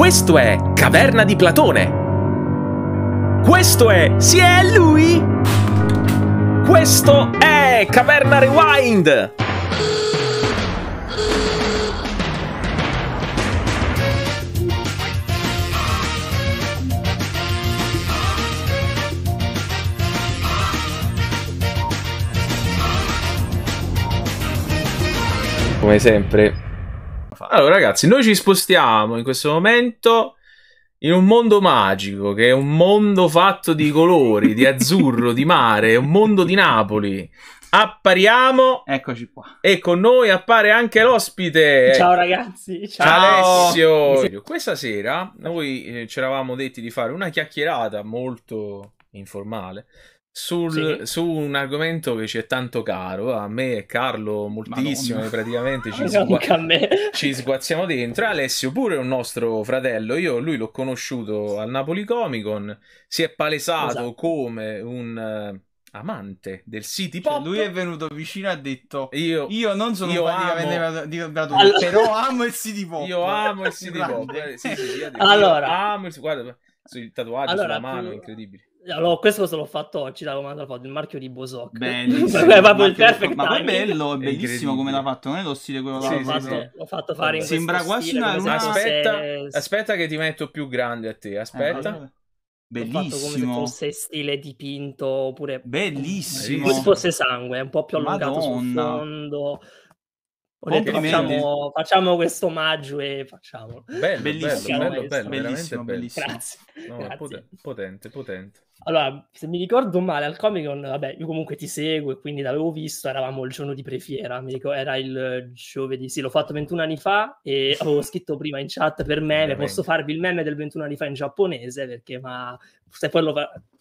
Questo è Caverna di Platone. Questo è... Si è lui! Questo è Caverna Rewind! Come sempre allora, ragazzi, noi ci spostiamo in questo momento in un mondo magico, che è un mondo fatto di colori, di azzurro, di mare, un mondo di Napoli. Appariamo. Eccoci qua. E con noi appare anche l'ospite. Ciao ragazzi. Ciao, ciao Alessio. Sì. Questa sera noi eh, ci eravamo detti di fare una chiacchierata molto informale sul, sì. su un argomento che ci è tanto caro a me e Carlo moltissimo praticamente ci, sgua- ci, sguazziamo dentro Alessio pure un nostro fratello io lui l'ho conosciuto al Napoli Comic Con si è palesato esatto. come un uh, amante del city cioè, pop cioè, lui è venuto vicino e ha detto io, io non sono io praticamente amo... diventato allora... però amo il city pop io amo il city pop eh, sì, sì, allora amo il... guarda il tatuaggio allora, sulla mano tu... incredibile allora, questo se l'ho fatto oggi, la comanda l'ha fatto il marchio di Bosoc. Bellissimo. è cioè, proprio il perfect Ma poi bello, è bellissimo come l'ha fatto, non è lo stile quello sì, là. Sì, sì. L'ho fatto fare in Sembra quasi una luna... Aspetta, se... aspetta che ti metto più grande a te, aspetta. Eh, Bellissimo. Fatto come se fosse stile dipinto oppure... Bellissimo. Come se fosse sangue, un po' più allungato Madonna. sul fondo. Volete, facciamo, facciamo questo omaggio e facciamolo. Bello, bellissimo, bello, bello, bello, bellissimo, bellissimo. Grazie. No, Grazie. potente. potente. Allora, se mi ricordo male, al Comic Con, vabbè, io comunque ti seguo e quindi l'avevo visto, eravamo il giorno di prefiera, mi ricordo, era il giovedì, sì, l'ho fatto 21 anni fa e avevo scritto prima in chat per meme, posso farvi il meme del 21 anni fa in giapponese, perché ma se poi lo,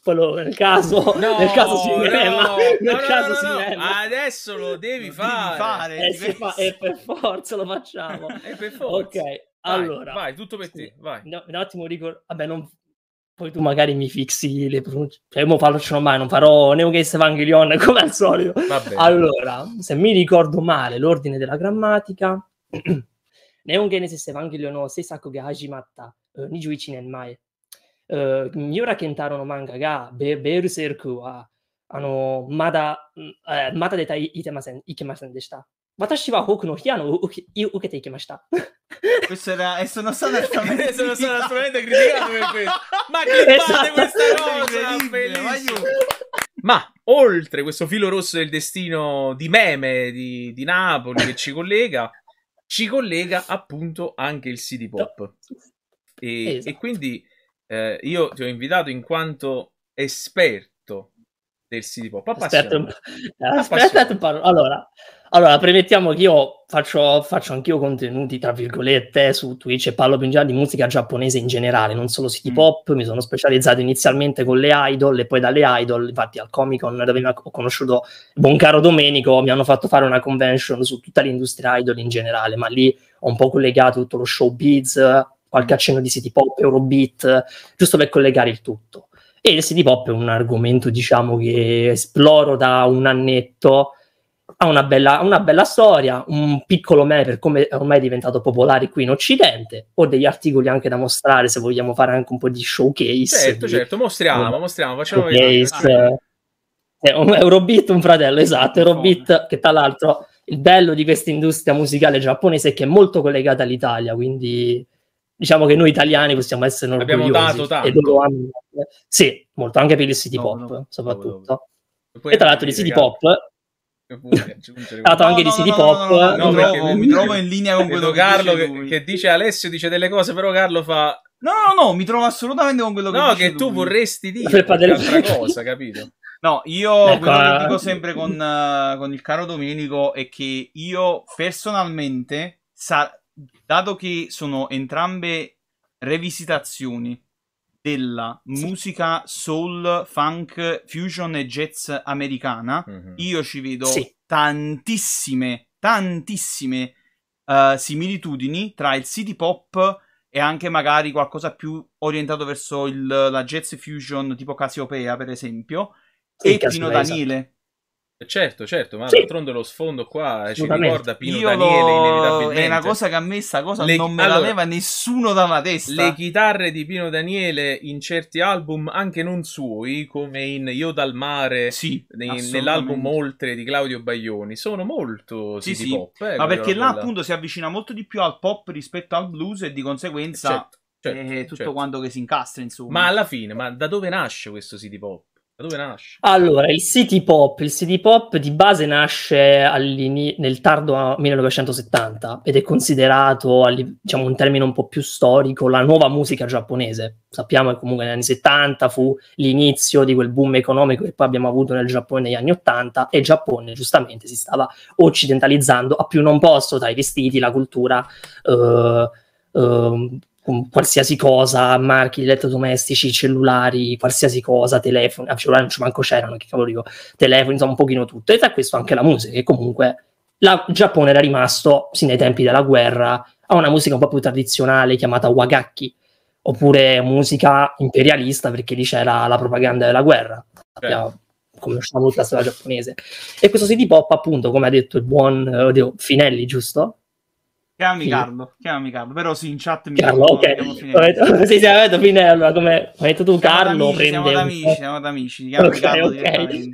poi lo nel caso, no, nel caso si no, no, nel no, caso no, si no, Adesso lo devi lo fare. Devi fare. E, fa, e per forza lo facciamo. e per forza. Ok, Vai, allora, vai, tutto per te, vai. No, un attimo ricordo. Vabbè, non, poi tu magari mi fissi le pronunce. Cioè, io farlo mai, non farò Neogates Evangelion come al solito. Allora, se mi ricordo male l'ordine della grammatica, Neon Genesis Evangelion no Seisako ga Hajimatta, uh, eh, Nijuichi Nenmae. Uh, eh, Miura Kentaro no manga ga be Berserk wa, ano, mada, uh, mada detai ikemasen, ikemasen Sta. 私は多くの批判を受け受けていきました。Questo Ma oltre questo filo rosso del destino di meme di, Napoli che ci collega, ci collega appunto anche il City Pop. E, esatto. quindi eh, io ti ho invitato in quanto esperto del CD pop aspetta, un... aspetta, aspetta allora, allora, premettiamo che io faccio, faccio anch'io contenuti, tra virgolette, su Twitch e parlo più in generale di musica giapponese in generale, non solo city mm. pop, mi sono specializzato inizialmente con le idol e poi dalle idol, infatti al Comic Con dove ho conosciuto buon caro Domenico, mi hanno fatto fare una convention su tutta l'industria idol in generale, ma lì ho un po' collegato tutto lo showbiz, qualche mm. accenno di city pop, Eurobeat, giusto per collegare il tutto. E il city pop è un argomento, diciamo, che esploro da un annetto. Ha una bella, una bella storia, un piccolo me per come ormai è diventato popolare qui in Occidente. Ho degli articoli anche da mostrare se vogliamo fare anche un po' di showcase. Certo, di, certo, mostriamo, um, mostriamo, facciamo showcase, vedere. Ah. Eh, è un Eurobeat, un fratello, esatto, Eurobeat, che tra l'altro il bello di questa industria musicale giapponese è che è molto collegata all'Italia, quindi diciamo che noi italiani possiamo essere orgogliosi. Abbiamo dato tanto. Hanno... Sì, molto, anche per il city no, pop, no, soprattutto. e tra l'altro di city pop... Dato anche di City Pop, mi trovo in linea con quello Carlo che, che dice Alessio dice delle cose, però Carlo fa No, no, no, mi trovo assolutamente con quello che No, che tu lui. vorresti dire un'altra cosa, capito? No, io ecco, quello che dico sempre con, uh, con, il caro Domenico è che io personalmente sa- dato che sono entrambe rivisitazioni della sì. musica soul, funk, fusion e jazz americana, mm-hmm. io ci vedo sì. tantissime, tantissime uh, similitudini tra il city pop e anche magari qualcosa più orientato verso il, la jazz fusion tipo Casiopea, per esempio, sì, e Pino Daniele. Esatto. Eh, certo, certo, ma sì. d'altronde lo sfondo qua eh, ci ricorda Pino Io Daniele inevitabilmente. È una cosa che a me sta cosa le... non me allora, l'aveva nessuno dalla testa. Le chitarre di Pino Daniele in certi album, anche non suoi, come in Io dal mare, sì, in, nell'album Oltre di Claudio Baglioni, sono molto sì, sì. pop. Eh, ma perché là appunto si avvicina molto di più al pop rispetto al blues e di conseguenza... Eh, certo. Certo, tutto certo. quanto che si incastra, insomma. Ma alla fine, ma da dove nasce questo city pop? Da dove nasce? Allora, il city pop, il city pop di base nasce nel tardo 1970 ed è considerato, diciamo, un termine un po' più storico, la nuova musica giapponese. Sappiamo che comunque negli anni 70 fu l'inizio di quel boom economico che poi abbiamo avuto nel Giappone negli anni 80 e il Giappone giustamente si stava occidentalizzando a più non posso, tra i vestiti, la cultura... Eh, Uh, qualsiasi cosa, marchi, elettrodomestici, cellulari, qualsiasi cosa, telefoni, ah, cellulari non ci manco c'erano, che cavolo dico, telefoni, insomma un pochino tutto. E da questo anche la musica, che comunque il Giappone era rimasto, sin dai tempi della guerra, a una musica un po' più tradizionale chiamata wagaki, oppure musica imperialista, perché lì c'era la propaganda della guerra. Certo. Abbiamo, conosciamo tutta la storia giapponese. E questo city pop, appunto, come ha detto il buon eh, oddio, Finelli, giusto? Chiamami sì. Carlo, chiamami Carlo, però sì, in chat mi Carlo, ok. Detto, sì, sì, detto, quindi allora come hai detto tu siamo Carlo, amici, prende... Siamo amici, siamo amici, chiamami okay, Carlo okay.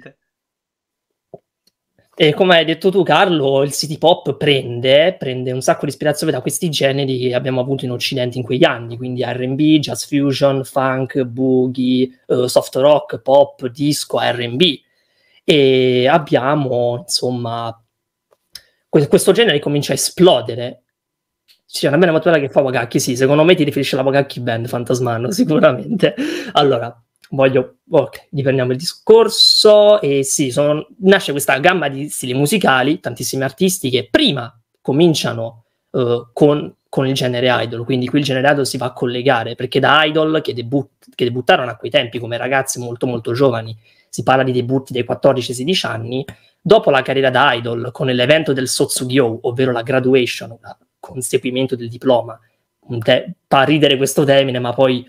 E come hai detto tu Carlo, il city pop prende, prende un sacco di ispirazione da questi generi che abbiamo avuto in Occidente in quegli anni, quindi R&B, jazz fusion, funk, boogie, uh, soft rock, pop, disco, R&B. E abbiamo, insomma, questo genere comincia a esplodere sì, è una bella matura che fa Wakaki, sì, secondo me ti riferisce alla Wakaki Band, Fantasmano, sicuramente. Allora, voglio, ok, riprendiamo il discorso, e sì, sono, nasce questa gamma di stili musicali, tantissimi artisti che prima cominciano uh, con, con, il genere idol, quindi qui il genere idol si va a collegare, perché da idol che, debut, che debuttarono a quei tempi come ragazzi molto molto giovani, si parla di debutti dai 14-16 anni, dopo la carriera da idol, con l'evento del Sotsugyo, ovvero la graduation, la, conseguimento del diploma. Te- fa ridere questo termine, ma poi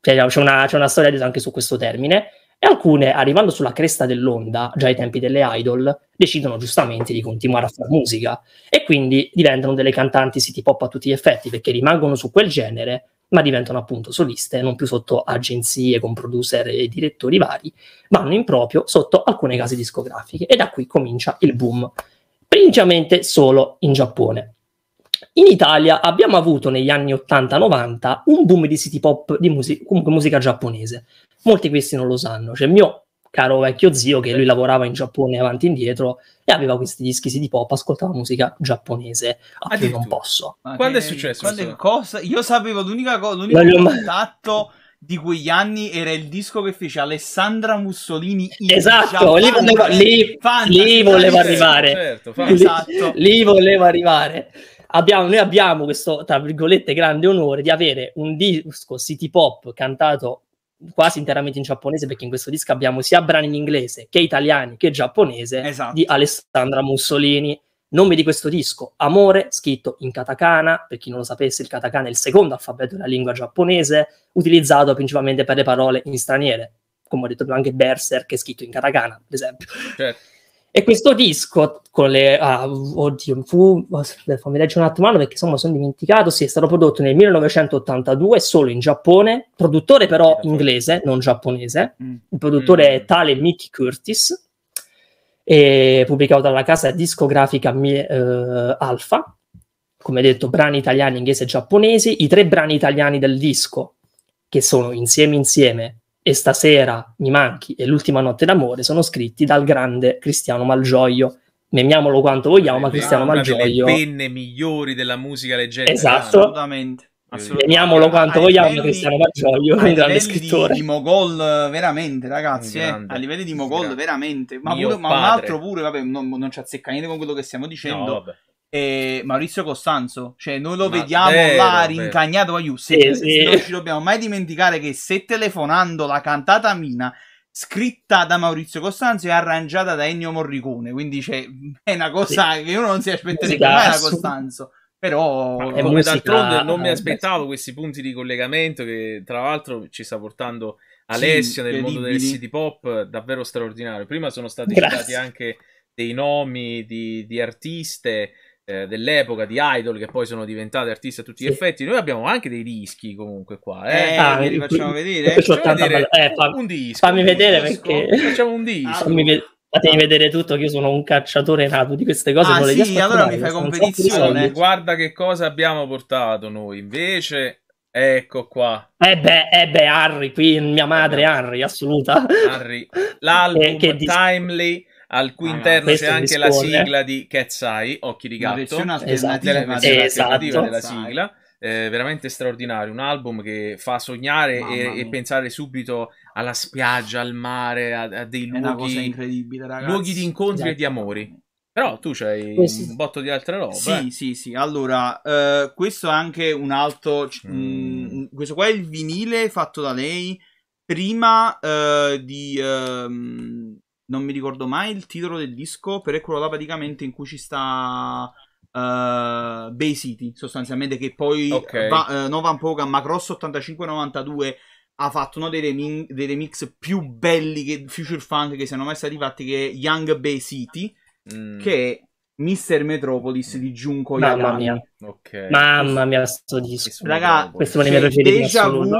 cioè, c'è, una, c'è, una, storia anche su questo termine. E alcune, arrivando sulla cresta dell'onda, già ai tempi delle idol, decidono giustamente di continuare a fare musica e quindi diventano delle cantanti city pop a tutti gli effetti, perché rimangono su quel genere, ma diventano appunto soliste, non più sotto agenzie con producer e direttori vari, vanno in proprio sotto alcune case discografiche. E da qui comincia il boom, principalmente solo in Giappone. In Italia abbiamo avuto negli anni 80-90 un boom di city pop, di musica, comunque musica giapponese. Molti di questi non lo sanno. C'è il mio caro vecchio zio che lui lavorava in Giappone avanti e indietro e aveva questi dischi city pop, ascoltava musica giapponese. A più non posso. Ma quando è successo? Quando cosa? Io sapevo l'unica cosa, l'unico contatto di quegli anni era il disco che fece Alessandra Mussolini esatto, lì lì, lì voleva arrivare certo, lì, esatto. lì voleva arrivare abbiamo, noi abbiamo questo, tra virgolette, grande onore di avere un disco city pop cantato quasi interamente in giapponese perché in questo disco abbiamo sia brani in inglese che italiani che giapponese esatto. di Alessandra Mussolini. Nome di questo disco, Amore, scritto in katakana, per chi non lo sapesse il katakana è il secondo alfabeto della lingua giapponese, utilizzato principalmente per le parole in straniere, come ho detto anche Berserk è scritto in katakana, per esempio. Certo. E questo disco, con le, ah, oddio, fu, fammi leggere un attimo perché insomma sono dimenticato, sì, è stato prodotto nel 1982 solo in Giappone, produttore però inglese, non giapponese, mm. il produttore mm. è tale Mickey Curtis, e pubblicato dalla casa discografica eh, Alfa, come detto brani italiani, inglese e giapponesi, i tre brani italiani del disco, che sono Insieme Insieme, e stasera mi manchi e l'ultima notte d'amore sono scritti dal grande Cristiano Malgioglio. Memiamolo quanto vogliamo, ma Cristiano Malgioglio... Le delle penne migliori della musica leggera. Esatto. Assolutamente. Veniamolo eh, quanto ai vogliamo, livelli, Cristiano Malgioglio, un grande scrittore. Di Mogol, veramente, ragazzi, eh, a livelli di Mogol, veramente. Ma, pure, ma un altro pure, vabbè, non, non ci azzecca niente con quello che stiamo dicendo. No, e Maurizio Costanzo. Cioè, noi lo Ma vediamo vero, là vero. rincagnato a Yussi. Sì, sì. Non ci dobbiamo mai dimenticare che se telefonando la cantata Mina, scritta da Maurizio Costanzo e arrangiata da Ennio Morricone, quindi cioè, è una cosa sì. che uno non si aspetterebbe mai da Costanzo. Però d'altronde non mi eh. aspettavo questi punti di collegamento che tra l'altro ci sta portando Alessio nel mondo del city pop davvero straordinario. Prima sono stati Grazie. citati anche dei nomi di, di artiste, eh, dell'epoca di idol che poi sono diventate artiste a tutti gli effetti. Noi abbiamo anche dei dischi comunque qua, eh? eh ah, li facciamo vedere. Facciamo vedere eh, fa... un disco. Fammi vedere disco. perché facciamo un disco. Fammi Fatemi vedere tutto, che io sono un cacciatore nato di queste cose. Ah, sì, allora mi fai competizione. Guarda che cosa abbiamo portato noi. Invece, ecco qua. Eh beh, eh beh Harry, qui mia eh madre eh Harry, assoluta. Harry. L'album eh, che, che Timely al cui ah, interno c'è anche la sigla di Cat's Eye, Occhi di Gatto, una esatto. alternativa, esatto. Esatto. della sigla. Eh, veramente straordinario, un album che fa sognare e, e, pensare subito alla spiaggia, al mare, a, a dei luoghi, luoghi, di incontri esatto. e di esatto. amori. Però tu c'hai questo... un botto di altre robe. Sì, eh. sì, sì. Allora, eh, questo è anche un altro... Mm. Mm, mm. questo qua è il vinile fatto da lei prima eh, di... Ehm, non mi ricordo mai il titolo del disco, però è quello là praticamente in cui ci sta uh, Bay City, sostanzialmente, che poi okay. Eh, va, uh, Novan Pogan, ma Cross 85-92 ha fatto uno dei, remi- dei, remix più belli che Future Funk che siano mai stati fatti, che è Young Bay City, mm. che è Mister Metropolis di Junko Mamma mia. Okay. Mamma mia, sto disco. Raga, questo è cioè, mio Deja Vu,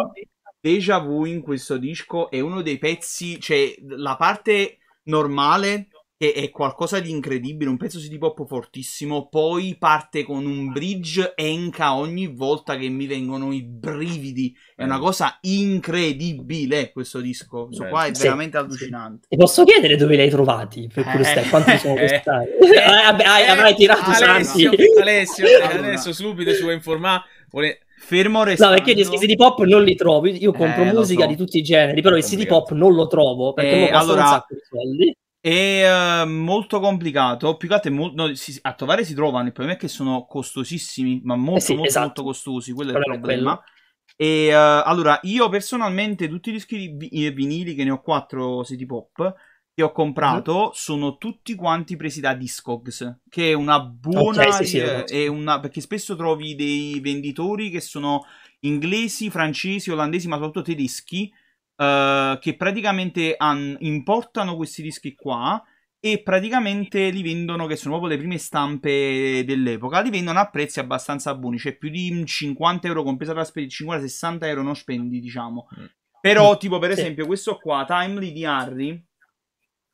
Deja Vu in questo disco è uno dei pezzi, cioè la parte normale che è qualcosa di incredibile, un pezzo city pop fortissimo, poi parte con un bridge enca ogni volta che mi vengono i brividi, è una eh. cosa incredibile questo disco, questo qua è sì, veramente sì. allucinante. Ti posso chiedere dove li hai trovati? Per eh. curiosità, eh, quanti sono costati? Eh, eh, eh, avrai tirato Alessio, santi. Alessio, adesso subito ci vuoi informare? Vole... Fermo restando... No, perché io gli CD pop non li trovo. Io compro eh, musica so. di tutti i generi, però il CD pop non lo trovo perché eh, allora... un sacco di soldi. È uh, molto complicato. Più che altro, mo- no, si, a trovare si trovano. Il problema è che sono costosissimi, ma molto, eh sì, molto, esatto. molto costosi. Quello è il problema. E uh, allora, io personalmente, tutti i dischi di vi- eh, vinili che ne ho 4 CD pop che ho comprato mhm. sono tutti quanti presi da Discogs, che è una buona... Okay, sì, sì, sì. Una, perché spesso trovi dei venditori che sono inglesi, francesi, olandesi, ma soprattutto tedeschi, eh, che praticamente han, importano questi dischi qua e praticamente li vendono, che sono proprio le prime stampe dell'epoca, li vendono a prezzi abbastanza buoni, cioè più di 50 euro compresa la spesa, 60 euro non spendi, diciamo. Mm. Però, mm. tipo, per esempio, questo qua, Timely di Harry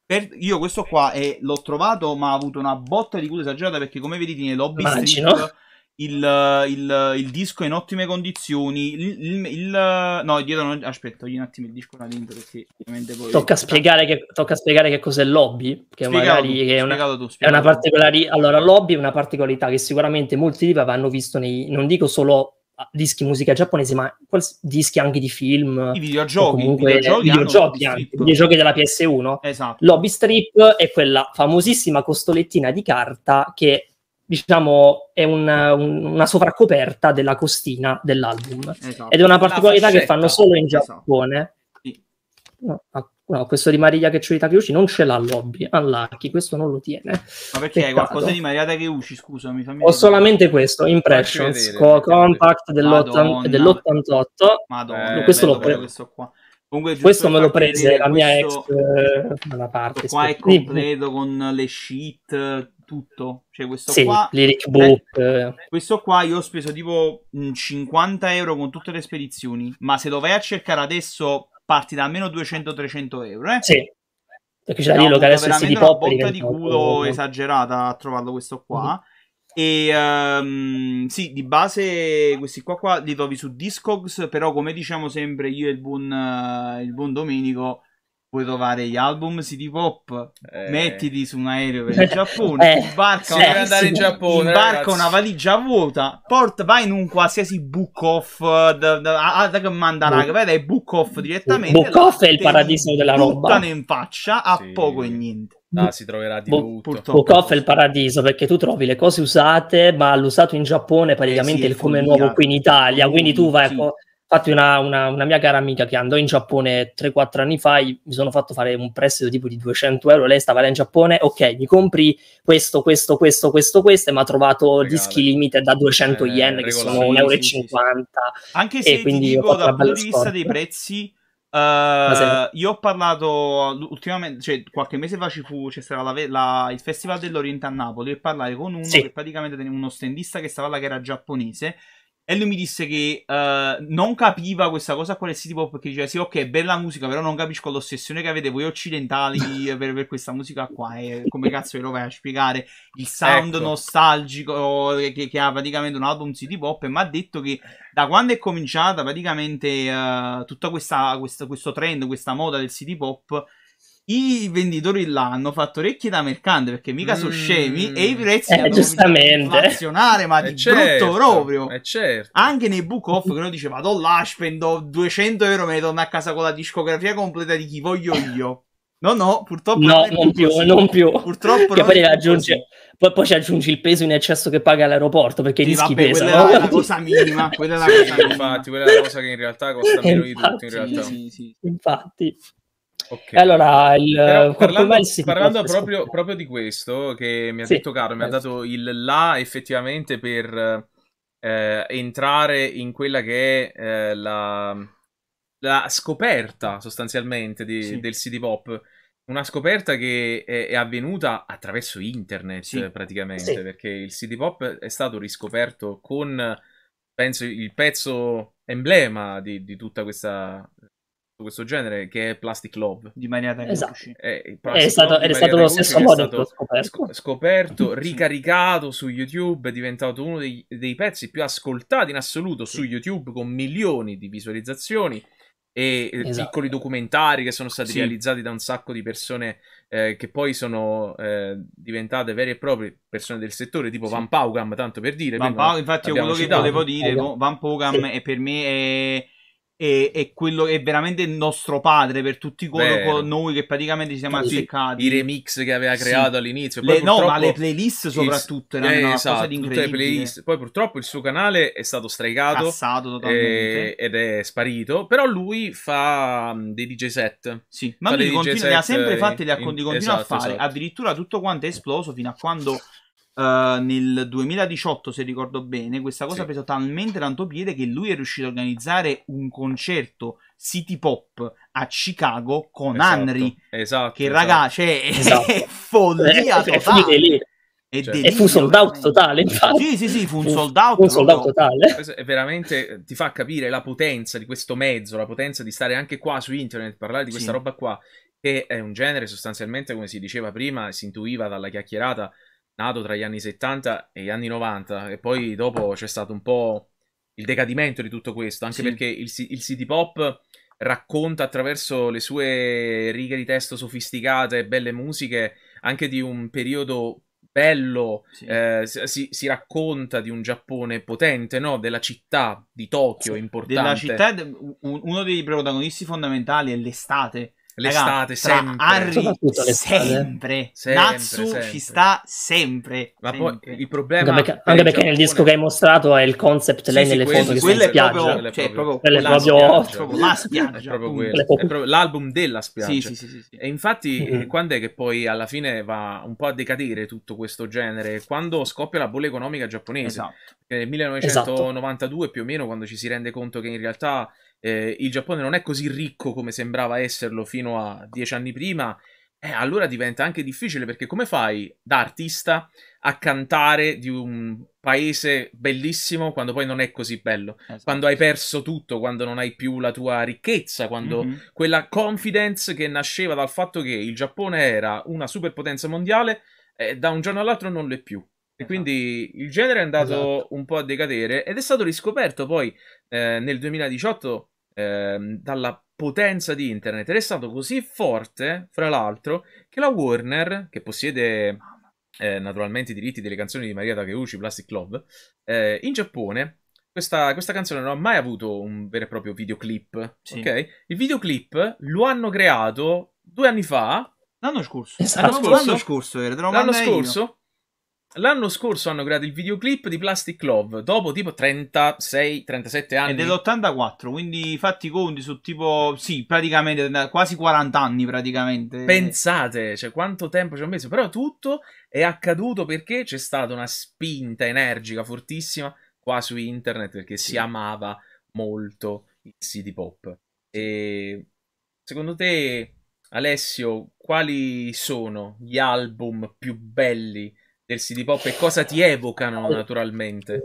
per, io questo qua è, eh, l'ho trovato, ma ha avuto una botta di culo esagerata perché, come vedete, nei lobby street, il, il, il, disco è in ottime condizioni. Il, no, dietro non, aspetta, togli un attimo il disco da dentro perché ovviamente poi. Tocca, spiegare che, tocca spiegare che cos'è lobby. Che magari tu, è, una, tu, è una, particolari... Allora, lobby è una particolarità che sicuramente molti di voi hanno visto nei. Non dico solo dischi musica giapponese, ma quals- dischi anche di film. I videogiochi. Comunque, videogiochi, videogiochi anche, videogiochi della PS1. Esatto. Lobby Strip è quella famosissima costolettina di carta che diciamo è un, un, una sovraccoperta della costina dell'album esatto. ed è una particolarità che fanno solo in esatto. Giappone esatto no, questo di Maria che c'è Takeuchi non ce l'ha lobby, all'archi, questo non lo tiene. Ma perché Peccato. hai qualcosa di Maria Takeuchi, scusami, fammi Ho solamente questo, Impressions, vedere, Compact dell'88, dell'88. Madonna, eh, questo l'ho preso. Questo qua. Comunque, questo me lo prese la mia ex eh, da parte. Questo qua è completo con le sheet, tutto. Cioè, questo sì, qua. Lyric book. Eh, questo qua io ho speso tipo 50 mm, euro con tutte le spedizioni. Ma se lo vai a cercare adesso parti da almeno 200-300 euro. Eh? Sì. Perché c'è lì diciamo locale SS di pop. Una botta di culo esagerata a trovarlo questo qua. Mm-hmm. E um, sì, di base questi qua, qua li trovi su Discogs, però come diciamo sempre io e il buon, uh, il buon Domenico, puoi trovare gli album City pop, eh. mettiti su un aereo per il eh, Giappone, eh. imbarca, sì, una, sì. In Giappone, imbarca una valigia vuota, porta, vai in un qualsiasi book off, da che manda raga, vai dai book off direttamente. Book off è il paradiso della roba. Buttano in faccia a sì. poco e niente. No, ah, si troverà di Bo- tutto. Book è il paradiso perché tu trovi le cose usate, ma l'usato in Giappone praticamente eh sì, è il come nuovo qui in Italia. Quindi tu vai a. Co- Infatti una, una, una, mia cara amica che andò in Giappone 3-4 anni fa, mi sono fatto fare un prestito tipo di 200 euro, lei stava là in Giappone, ok, mi compri questo, questo, questo, questo, questo, e mi ha trovato Regale. dischi limited da 200 eh, yen, che sono 1,50 euro. Sì, sì. Anche se, quindi dico, dal punto di vista dei prezzi, Uh, io ho parlato ultimamente, cioè qualche mese fa ci fu, c'è stato la, la, il Festival dell'Oriente a Napoli e parlare con uno sì. che praticamente era uno standista che stava là che era giapponese e lui mi disse che uh, non capiva questa cosa qua del city pop perché diceva sì ok bella musica però non capisco l'ossessione che avete voi occidentali per, per questa musica qua e come cazzo ve lo vai a spiegare il sound ecco. nostalgico che, che, ha praticamente un album city pop e mi ha detto che da quando è cominciata praticamente uh, eh, tutto questo trend, questa moda del city pop i venditori là hanno fatto orecchie da mercante perché mica sono mm. scemi e i prezzi eh, giustamente ma eh, di certo, brutto proprio è eh, certo. anche nei book off che uno dice vado là spendo 200 euro me ne torno a casa con la discografia completa di chi voglio io No, no, purtroppo no, non, non più, così. non più. Purtroppo che poi, aggiunge, poi, poi, ci aggiungi il peso in eccesso che paga l'aeroporto perché sì, gli vabbè, Quella è quella è la cosa Infatti, quella è la cosa che in realtà costa meno di tutto. Sì, sì, infatti. Okay. Allora, il Però, parlando, parlando proprio, proprio, di questo, che mi ha sì, detto Caro, mi ha dato il là effettivamente per eh, entrare in quella che è eh, la, la, scoperta sostanzialmente di, sì. del CD Pop. Una scoperta che è, è avvenuta attraverso internet sì. praticamente, perché il CD Pop è stato riscoperto con, penso, il pezzo emblema di, di tutta questa questo genere che è Plastic Love di Maria Taguchi. Esatto. Eh, è stato, è stato lo stesso modo che scoperto. scoperto, ricaricato su YouTube, è diventato uno dei, dei pezzi più ascoltati in assoluto sì. su YouTube con milioni di visualizzazioni e esatto. piccoli documentari che sono stati sì. realizzati da un sacco di persone eh, che poi sono eh, diventate vere e proprie persone del settore, tipo sì. Van Paugam, tanto per dire. Van Paugam, infatti io quello citato. che volevo dire, Van Paugam sì. è per me è è, è, quello è veramente il nostro padre per tutti coloro noi che praticamente ci siamo azzeccati. I remix che aveva creato sì. all'inizio. Le, no, ma le playlist soprattutto erano eh, una esatto, le playlist. Poi purtroppo il suo canale è stato straicato Cassato eh, totalmente. Eh, ed è sparito, però lui fa mm, dei DJ set. Sì, ma lui continu- set, ne ha sempre fatti e li ha in, continuato esatto, a fare, esatto. addirittura tutto quanto è esploso fino a quando Uh, nel 2018, se ricordo bene, questa cosa sì. ha preso talmente tanto piede che lui è riuscito a organizzare un concerto City Pop a Chicago con esatto, Henry. Esatto. Che esatto. raga, cioè, esatto. è follia eh, cioè, totale. È cioè, e, delirio, fu sold out totale, infatti. Sì, sì, sì, fu un sold out, un sold out totale. È veramente ti fa capire la potenza di questo mezzo, la potenza di stare anche qua su internet, parlare di questa sì. roba qua, che è un genere sostanzialmente, come si diceva prima, si intuiva dalla chiacchierata, nato tra gli anni 70 e gli anni 90, e poi dopo c'è stato un po' il decadimento di tutto questo, anche sì. perché il, il city pop racconta attraverso le sue righe di testo sofisticate e belle musiche anche di un periodo bello, sì. eh, si, si, racconta di un Giappone potente, no? della città di Tokyo importante. Della città, uno dei protagonisti fondamentali è l'estate, l'estate sempre. Harry sempre. sempre. Natsu sempre. ci sta sempre. Ma sempre. poi il problema anche perché, anche perché nel disco che hai mostrato è il concept sì, lei sì, nelle quelli, foto che sono proprio, cioè, proprio, è proprio, la spiaggia, è proprio quello. È proprio l'album della spiaggia. Sì, e infatti mm. quando è che poi alla fine va un po' a decadere tutto questo genere? Quando scoppia la bolla economica giapponese. Esatto. Nel eh, 1992 esatto. più o meno quando ci si rende conto che in realtà eh, il Giappone non è così ricco come sembrava esserlo fino a dieci anni prima, eh, allora diventa anche difficile perché come fai da artista a cantare di un paese bellissimo quando poi non è così bello, esatto. quando hai perso tutto, quando non hai più la tua ricchezza, quando mm-hmm. quella confidence che nasceva dal fatto che il Giappone era una superpotenza mondiale, eh, da un giorno all'altro non lo è più. E esatto. quindi il genere è andato esatto. un po' a decadere ed è stato riscoperto poi eh, nel 2018 eh, dalla potenza di internet ed è stato così forte, fra l'altro, che la Warner, che possiede eh, naturalmente i diritti delle canzoni di Maria Takeuchi, Plastic Love, eh, in Giappone questa, questa, canzone non ha mai avuto un vero e proprio videoclip, sì. ok? Il videoclip lo hanno creato due anni fa. L'anno scorso. Esatto. Ah, l'anno scorso, l'anno scorso era, l'anno scorso L'anno scorso hanno creato il videoclip di Plastic Love dopo tipo 36-37 anni. È dell'84, quindi fatti i conti su tipo, sì, praticamente quasi 40 anni praticamente. Pensate, cioè quanto tempo ci ho messo, però tutto è accaduto perché c'è stata una spinta energica fortissima qua su internet perché si amava molto il city pop. E secondo te Alessio, quali sono gli album più belli del CD pop e cosa ti evocano naturalmente?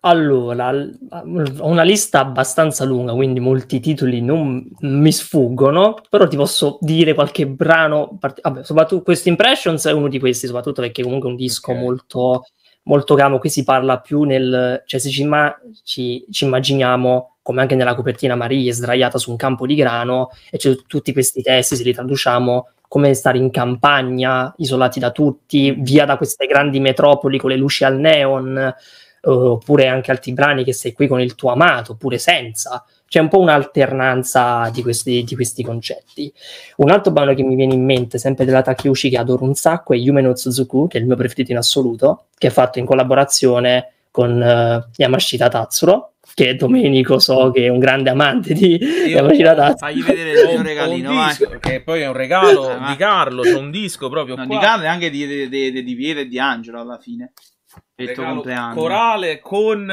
Allora, ho una lista abbastanza lunga, quindi molti titoli non mi sfuggono, però ti posso dire qualche brano, part- vabbè, soprattutto questo Impressions è uno di questi, soprattutto perché comunque è un disco okay. molto, molto ramo, qui si parla più nel, cioè se ci, ma- ci, ci immaginiamo come anche nella copertina Marie sdraiata su un campo di grano e c'è tutti questi testi, se li traduciamo, come stare in campagna, isolati da tutti, via da queste grandi metropoli con le luci al neon, eh, oppure anche altri brani che sei qui con il tuo amato, oppure senza. C'è un po' un'alternanza di questi, di questi concetti. Un altro brano che mi viene in mente, sempre della Takeuchi, che adoro un sacco, è Yume no Suzuku, che è il mio preferito in assoluto, che è fatto in collaborazione con uh, Yamashita Tatsuro, che Domenico so che è un grande amante di Yamashita Tatsu. Fagli vedere il mio regalino, un disco, vai. Che poi è un regalo ah, di Carlo, c'è un disco proprio no, qua. Di Carlo e anche di, di, di, di Viera e di Angelo alla fine. Corale con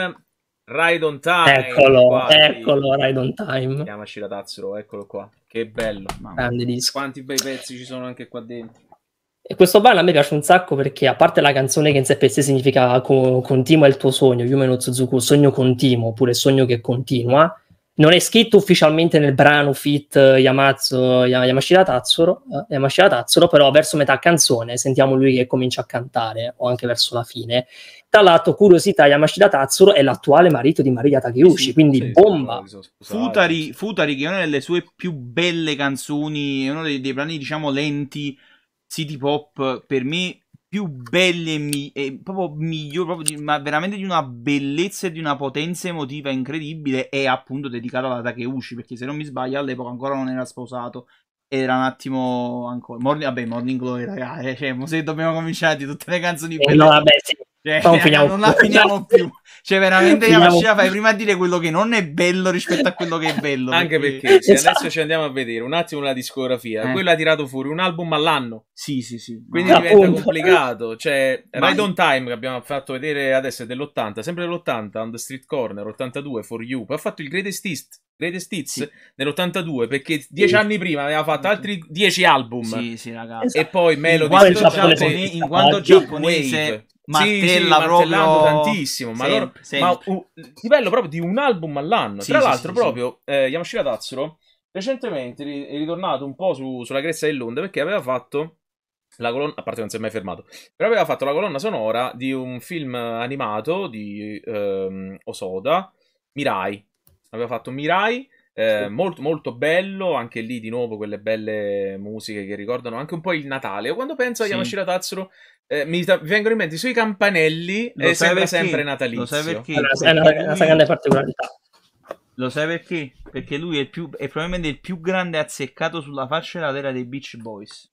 on Time. Eccolo, qua, eccolo on Time. Chiamaci la Tazzuro, eccolo qua. Che bello. Grande disco. Quanti bei pezzi ci sono anche qua dentro. E questo brano a me piace un sacco perché, a parte la canzone che in sé per sé significa co- continua il tuo sogno, Yume no Suzuku, sogno continuo, oppure sogno che continua, non è scritto ufficialmente nel brano fit eh, Yamatsu, Yamashita Tatsuro, eh, Yamashita Tatsuro, però verso metà canzone sentiamo lui che comincia a cantare, o anche verso la fine. Tra l'altro, curiosità, Yamashita Tatsuro è l'attuale marito di Maria Takeuchi, sì, quindi sì, bomba. Futari, Futari, che è una delle sue più belle canzoni, è uno dei, dei brani, diciamo, lenti city pop per me più belle e, mi- e proprio migliori, proprio di- ma veramente di una bellezza e di una potenza emotiva incredibile, è appunto dedicata alla Takeuchi, perché se non mi sbaglio all'epoca ancora non era sposato, era un attimo ancora... Morning, vabbè, Morning Glory, ragazzi, eh, cioè, se dobbiamo cominciare di tutte le canzoni... Eh, belle... no, vabbè, sì, cioè, non, finiamo non la finiamo più. Cioè, veramente la Yamashita fai prima a dire quello che non è bello rispetto a quello che è bello. Anche perché, perché se cioè, esatto. adesso ci andiamo a vedere un attimo la discografia, eh. quello ha tirato fuori un album all'anno. Sì, sì, sì. Quindi Appunto. diventa complicato. Cioè, Ma... Ride on Time che abbiamo fatto vedere adesso è dell'80, sempre dell'80, On the Street Corner, 82, For You. Poi ha fatto il Greatest East. Greatest Hits sì. nell'82 perché dieci sì. anni prima aveva fatto altri dieci album sì, sì, ragazzi. e poi Melody in quanto giapponese, in quanto giapponese martella sì, sì, proprio tantissimo ma, sempre, loro, sempre. ma uh, livello proprio di un album all'anno sì, tra l'altro proprio eh, Yamashita Tatsuro recentemente è ritornato un po' su, sulla cresta dell'onda perché aveva fatto la colonna, a parte non si è mai fermato, però aveva fatto la colonna sonora di un film animato di ehm, Osoda, Mirai. Aveva fatto Mirai, eh, molto, molto bello, anche lì di nuovo quelle belle musiche che ricordano anche un po' il Natale. Quando penso sì. a Yamashira Tatsuro eh, mi, mi, vengono in mente i suoi campanelli lo e sembra perché? sempre natalizio. Lo sai perché? Allora, è una, una grande particolarità. Lo sai perché? Perché lui è, il più, è probabilmente il più grande azzeccato sulla fascia terra dei Beach Boys.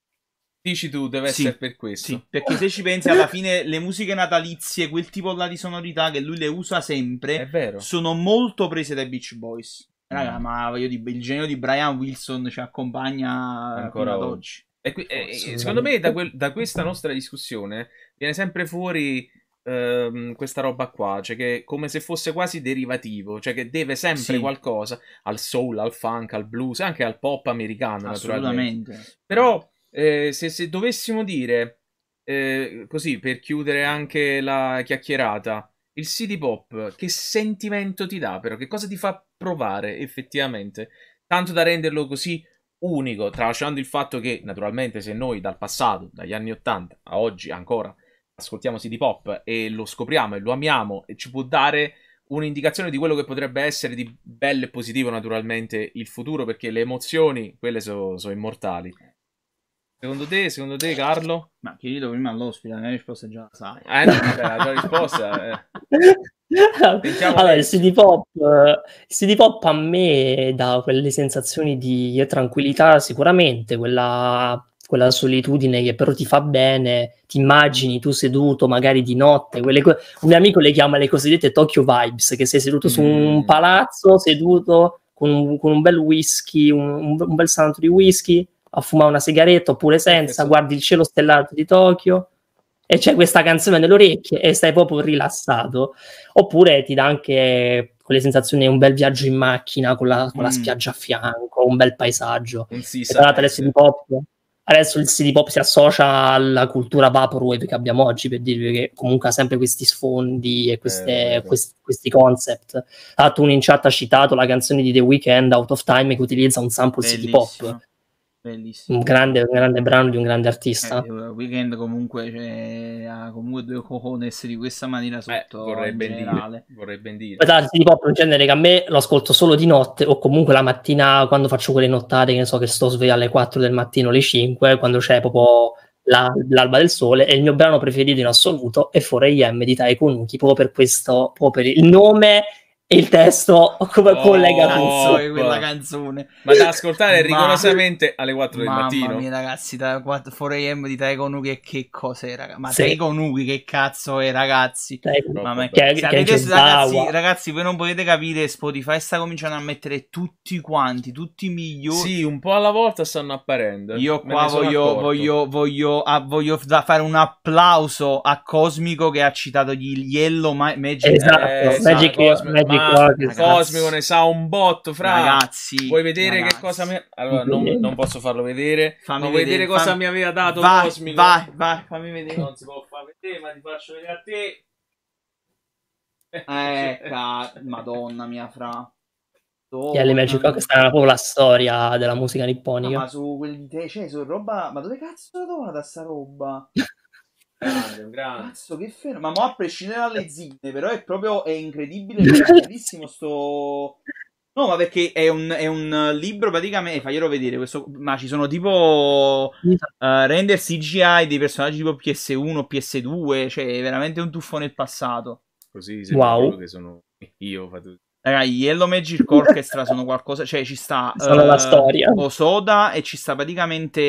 Dici tu, deve sì, essere per questo. Sì, perché se ci pensi, alla fine le musiche natalizie, quel tipo là di sonorità che lui le usa sempre, sono molto prese dai Beach Boys. Raga, mm. ma voglio dire, il genio di Brian Wilson ci accompagna ancora ad oggi. Qui, eh, eh secondo me da, quel, da, questa nostra discussione viene sempre fuori ehm, questa roba qua, cioè che come se fosse quasi derivativo, cioè che deve sempre sì. qualcosa al soul, al funk, al blues, anche al pop americano. Assolutamente. Però eh, se, se, dovessimo dire, eh, così per chiudere anche la chiacchierata, il city pop che sentimento ti dà però? Che cosa ti fa provare effettivamente? Tanto da renderlo così unico, tralasciando il fatto che naturalmente se noi dal passato, dagli anni 80 a oggi ancora ascoltiamo CD Pop e lo scopriamo e lo amiamo e ci può dare un'indicazione di quello che potrebbe essere di bello e positivo naturalmente il futuro perché le emozioni, quelle sono so immortali. Secondo te, secondo te Carlo? Ma chiedo prima all'ospite, la mia risposta già la sai. Eh no, la tua risposta... Eh diciamo allora, che... il CD pop, il CD pop a me dà quelle sensazioni di tranquillità sicuramente, quella, quella solitudine che però ti fa bene, ti immagini tu seduto magari di notte, co- un amico le chiama le cosiddette Tokyo Vibes, che sei seduto mm. su un mm. palazzo, seduto con un, con un bel whisky, un, un bel santo di whisky, a fumare una sigaretta oppure senza, guardi il cielo stellato di Tokyo e c'è questa canzone nelle orecchie e stai proprio rilassato. Oppure ti dà anche quelle sensazioni di un bel viaggio in macchina con la, con mm. la spiaggia a fianco, un bel paesaggio. Un e tra l'altro adesso di pop adesso il city pop si associa alla cultura vaporwave che abbiamo oggi per dirvi che comunque ha sempre questi sfondi e eh, queste, eh, questi, questi, concept ah, tu in chat ha citato la canzone di The Weeknd Out of Time che utilizza un sample bellissimo. city pop Bellissimo. Un grande, un grande brano di un grande artista. Eh, weekend comunque cioè, ha comunque due cojones di questa maniera eh, sotto Beh, vorrei, ben dire, vorrei ben dire. Guardate, di pop è genere che a me lo ascolto solo di notte o comunque la mattina quando faccio quelle nottate che ne so che sto sveglio alle 4 del mattino, alle 5, quando c'è proprio la, l'alba del sole e il mio brano preferito in assoluto è 4AM di Taekwondo, Nuki proprio per questo, proprio per il nome il testo come oh, collega canzone. quella canzone. Ma da ascoltare rigorosamente alle 4 del Mamma mattino. Mamma mia, ragazzi, da 4, a.m. di Taiko Nuki che cos'è, ragazzi? Ma sì. Taiko Nuki che cazzo è, ragazzi? Mamma che, che, che chiesto, ragazzi, ragazzi, voi non potete capire, Spotify sta cominciando a mettere tutti quanti, tutti i migliori. Sì, un po' alla volta stanno apparendo. Io qua voglio, voglio, voglio, ah, voglio fare un applauso a Cosmico che ha citato gli Yellow Ma- Magic. Esatto, eh, Magic, esatto. Magic cose. Cosmico ne sa un botto, fra. Ragazzi, vuoi vedere ragazzi. che cosa mi. Allora, non, non posso farlo vedere. Fammi vedere, vedere cosa fammi... mi aveva dato vai, Cosmico? Vai, vai, fammi vedere. Non si può fare vedere, ma ti faccio vedere a te. Eh, Madonna mia, fra. Madonna. Yeah, Magic Rock sta proprio la storia della musica nipponica. Ah, ma su quelli te, cioè, su roba. Ma dove cazzo lo trovata sta roba? Grande, un grande. Cazzo, che fermo. Ma mo a prescindere dalle eh. zinne, però è proprio è incredibile. È bellissimo sto. No, ma perché è un, è un libro praticamente. Eh, faglielo vedere. Questo... ma ci sono tipo uh, render CGI dei personaggi tipo PS1, PS2. Cioè, è veramente un tuffo nel passato. Così sembra wow. che sono io. Fatto... Ragazzi, Yellow Magic Orchestra sono qualcosa, cioè ci sta sono uh, la eh, storia. Osoda e ci sta praticamente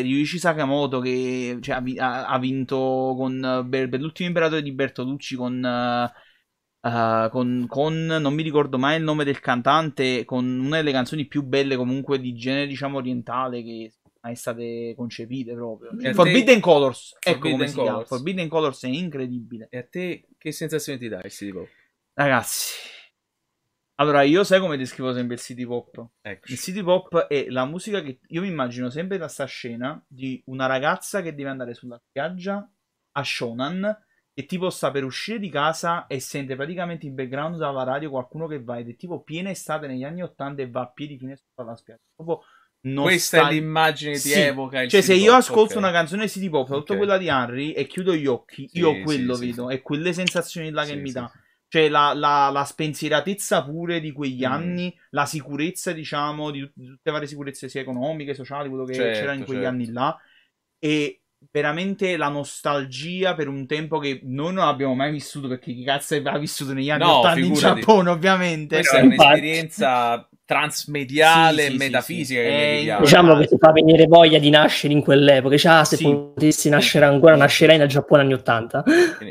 Ryuichi Sakamoto che cioè, ha, ha, vinto con per, eh, per, l'ultimo imperatore di Bertolucci con, uh, con, con, non mi ricordo mai il nome del cantante, con una delle canzoni più belle comunque di genere diciamo orientale che mai state concepite proprio. Cioè, Forbidden te... Colors, ecco Forbidden ecco Colors. Forbidden Colors è incredibile. E a te che sensazione ti dà, Steve? Ragazzi allora, io sai come descrivo sempre il city pop? Ecco. Il city pop è la musica che io mi immagino sempre da sta scena di una ragazza che deve andare sulla spiaggia a Shonan e tipo sta per uscire di casa e sente praticamente in background dalla radio qualcuno che va ed è tipo piena estate negli anni 80 e va a piedi fino alla spiaggia. Proprio non Questa è l'immagine che ti sì. evoca il Cioè, se io pop, ascolto okay. una canzone city pop, tutta okay. quella di Harry e chiudo gli occhi, sì, io quello sì, vedo, e quelle sensazioni là che mi dà. Cioè la, la, la spensieratezza pure di quegli mm. anni, la sicurezza, diciamo, di, di, tutte le varie sicurezze sia economiche, sociali, quello che certo, c'era in certo, quegli certo. anni là. E veramente la nostalgia per un tempo che noi non abbiamo mai vissuto perché chi cazzo aveva vissuto negli anni no, 80 figurati. in Giappone ovviamente questa è un'esperienza transmediale sì, sì, metafisica sì, che eh, diciamo che ti fa venire voglia di nascere in quell'epoca cioè, ah, se potessi nascere ancora nascerei nel Giappone anni 80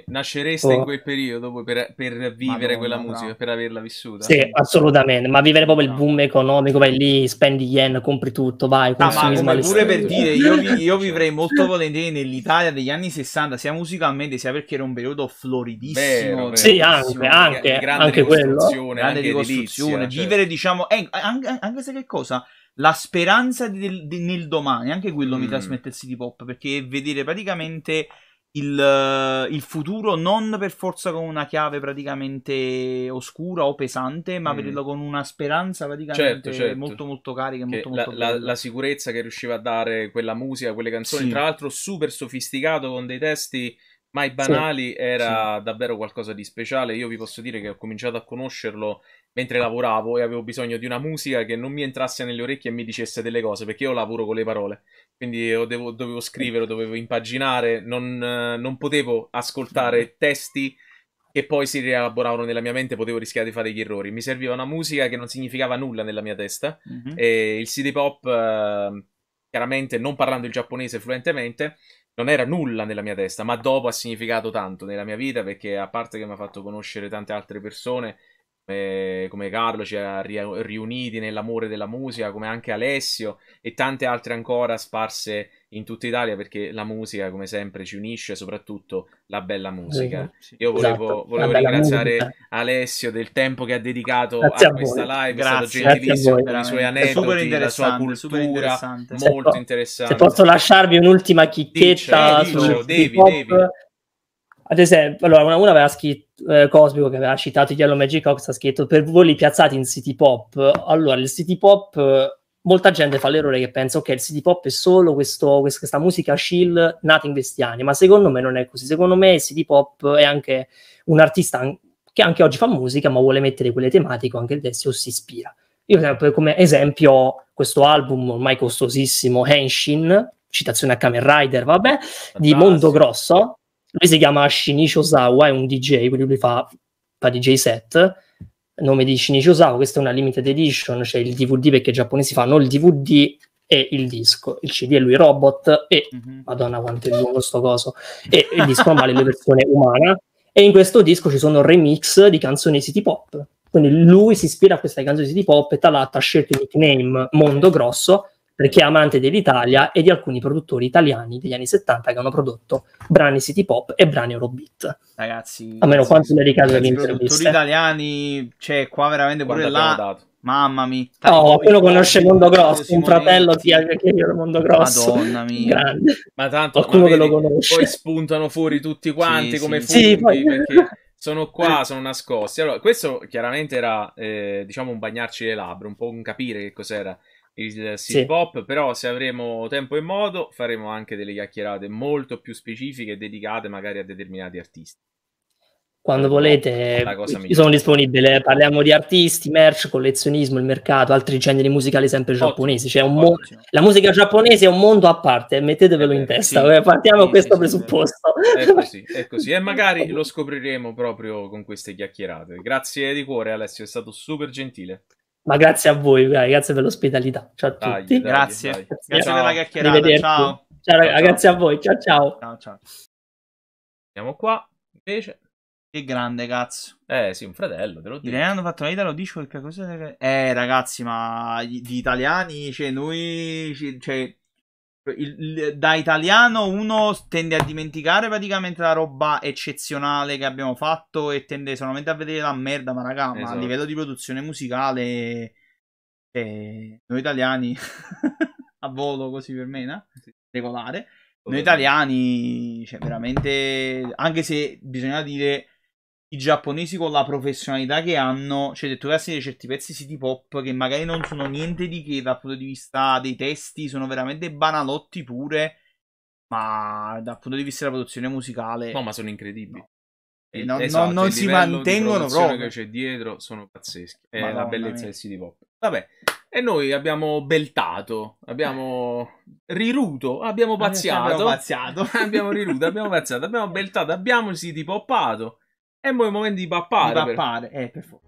nascereste oh. in quel periodo poi per, per vivere Madonna, quella musica no. per averla vissuta sì assolutamente ma vivere proprio no. il boom economico vai lì spendi yen compri tutto vai no, ma come pure per dire io, vi, io vivrei molto volentieri nell'Italia degli anni 60 sia musicalmente sia perché era un periodo floridissimo vero, vero, sì anche anche, anche quello grande anche ricostruzione edilizia, certo. vivere cioè. diciamo eh, anche, anche, se che cosa? La speranza di, di, nel domani, anche quello mm. mi trasmette il city pop, perché vedere praticamente il, il, futuro non per forza con una chiave praticamente oscura o pesante, ma mm. vederlo con una speranza praticamente certo, certo. molto molto carica. Molto, molto la, la, la, sicurezza che riusciva a dare quella musica, quelle canzoni, sì. tra l'altro super sofisticato con dei testi mai banali, sì. era sì. davvero qualcosa di speciale. Io vi posso dire che ho cominciato a conoscerlo mentre lavoravo e avevo bisogno di una musica che non mi entrasse nelle orecchie e mi dicesse delle cose, perché io lavoro con le parole. Quindi devo, dovevo scrivere, dovevo impaginare, non, eh, non potevo ascoltare mhm. testi che poi si rielaboravano nella mia mente, potevo rischiare di fare gli errori. Mi serviva una musica che non significava nulla nella mia testa mm-hmm. e il city pop, ehm, chiaramente non parlando il giapponese fluentemente, non era nulla nella mia testa, ma dopo ha significato tanto nella mia vita perché a parte che mi ha fatto conoscere tante altre persone, come, come Carlo ci cioè, ha ri- riuniti nell'amore della musica, come anche Alessio e tante altre ancora sparse in tutta Italia perché la musica, come sempre, ci unisce, soprattutto la bella musica. Sì, sì. Io volevo, esatto, volevo ringraziare musica. Alessio del tempo che ha dedicato grazie a, questa live, grazie, è stato gentilissimo voi, per veramente. i suoi aneddoti, la sua cultura, interessante. molto se interessante. Se posso lasciarvi un'ultima chicchetta dice, eh, dice, devi, devi. Ad esempio, allora, una, una aveva scritto, eh, Cosmico che aveva citato Yellow Magic Ox ha scritto per voli piazzati in City Pop. Allora, il City Pop, molta gente fa l'errore che pensa, ok, il City Pop è solo questo, questa musica chill nata in questi anni, ma secondo me non è così. Secondo me il City Pop è anche un artista che anche oggi fa musica, ma vuole mettere quelle tematiche anche adesso si ispira. Io come esempio questo album ormai costosissimo, Henshin, citazione a Kamen Rider, vabbè, di Mondo Grosso, lui si chiama Shinichi Osawa, è un DJ, quindi lui fa, fa DJ set. Nome di Shinichi Osawa, questa è una limited edition, cioè il DVD perché i giapponesi fanno il DVD e il disco, il CD è lui robot e mm-hmm. madonna quanto è lungo sto coso e il disco normale è la versione umana e in questo disco ci sono remix di canzoni city pop quindi lui si ispira a queste canzoni city pop e Talat ha scelto il nickname Mondo Grosso perché è amante dell'Italia e di alcuni produttori italiani degli anni 70 che hanno prodotto brani city pop e brani eurobeat. Ragazzi, almeno quanti mi ricadono le produttori italiani, cioè qua veramente pure là. Dato? Mamma mia, oh, no, quello conosce Mondo Grosso, un fratello sia che io Mondo Grosso. Madonna mia, grande. ma tanto qualcuno che lo conosce. Poi spuntano fuori tutti quanti sì, come sì. funghi sì, perché sono qua, eh. sono nascosti. Allora, questo chiaramente era eh, diciamo un bagnarci le labbra, un po' un capire che cos'era il sì. pop, però se avremo tempo e modo faremo anche delle chiacchierate molto più specifiche e dedicate magari a determinati artisti. Quando volete, sono disponibile. Parliamo di artisti, merch, collezionismo, il mercato, altri generi musicali sempre giapponesi. Cioè mo- la musica giapponese è un mondo a parte, mettetevelo eh, in testa. Sì, eh, partiamo da sì, questo presupposto. È così, è così. E magari lo scopriremo proprio con queste chiacchierate. Grazie di cuore, Alessio, è stato super gentile. Ma grazie a voi, grazie per l'ospitalità. Ciao a dai, tutti. Dai, grazie. Dai. Grazie, grazie per la chiacchierata. Ciao. Ciao, ciao. Grazie a voi. Ciao ciao. Ciao ciao. Siamo qua invece. Che grande cazzo. Eh sì, un fratello, te lo dico. Gli hanno fatto la vita, lo dico perché cosa... Eh ragazzi, ma gli, gli italiani, cioè noi... Cioè, il, il, da italiano uno tende a dimenticare praticamente la roba eccezionale che abbiamo fatto e tende solamente a vedere la merda, ma raga, esatto. ma a esatto. livello di produzione musicale, eh, noi italiani, a volo così per me, no? sì. regolare, noi italiani, cioè veramente, anche se bisogna dire i giapponesi con la professionalità che hanno, cioè detto che di certi pezzi city pop che magari non sono niente di che dal punto di vista dei testi, sono veramente banalotti pure, ma dal punto di vista della produzione musicale... No, ma sono incredibili. No. Eh, e non, esatto, non, non si mantengono proprio. che c'è dietro sono pazzeschi. È Madonna la bellezza mia. del city pop. Vabbè, e noi abbiamo beltato, abbiamo riruto, abbiamo pazziato. Abbiamo pazziato. abbiamo riruto, abbiamo pazziato, abbiamo beltato, abbiamo city poppato. E poi il momento di bappare. Di bappare, per... eh, per forza.